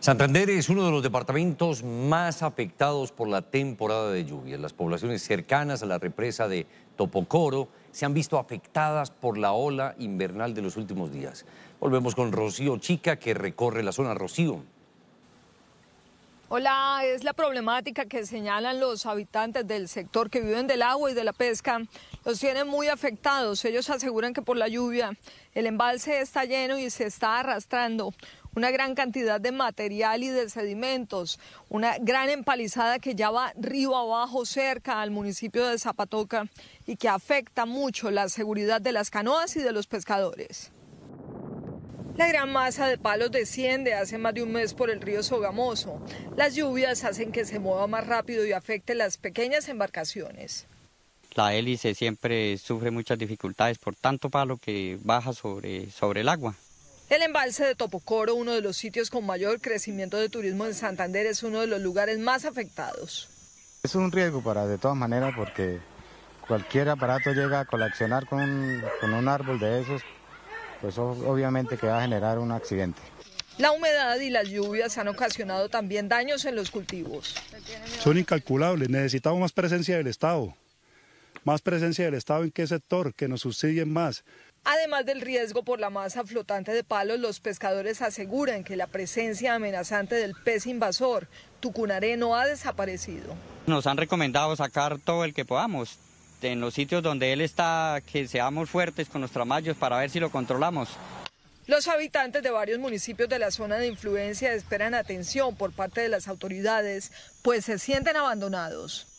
Santander es uno de los departamentos más afectados por la temporada de lluvia. Las poblaciones cercanas a la represa de Topocoro se han visto afectadas por la ola invernal de los últimos días. Volvemos con Rocío Chica, que recorre la zona. Rocío. Hola, es la problemática que señalan los habitantes del sector que viven del agua y de la pesca. Los tienen muy afectados. Ellos aseguran que por la lluvia el embalse está lleno y se está arrastrando una gran cantidad de material y de sedimentos, una gran empalizada que ya va río abajo cerca al municipio de Zapatoca y que afecta mucho la seguridad de las canoas y de los pescadores. La gran masa de palos desciende hace más de un mes por el río Sogamoso. Las lluvias hacen que se mueva más rápido y afecte las pequeñas embarcaciones. La hélice siempre sufre muchas dificultades por tanto palo que baja sobre, sobre el agua. El embalse de Topocoro, uno de los sitios con mayor crecimiento de turismo en Santander, es uno de los lugares más afectados. Es un riesgo para de todas maneras porque cualquier aparato llega a coleccionar con, un árbol de esos, pues obviamente que va a generar un accidente. La humedad y las lluvias han ocasionado también daños en los cultivos. Son incalculables, necesitamos más presencia del Estado. Más presencia del Estado en qué sector, que nos subsidien más. Además del riesgo por la masa flotante de palos, los pescadores aseguran que la presencia amenazante del pez invasor, Tucunareno ha desaparecido. Nos han recomendado sacar todo el que podamos, en los sitios donde él está, que seamos fuertes con los tramallos para ver si lo controlamos. Los habitantes de varios municipios de la zona de influencia esperan atención por parte de las autoridades, pues se sienten abandonados.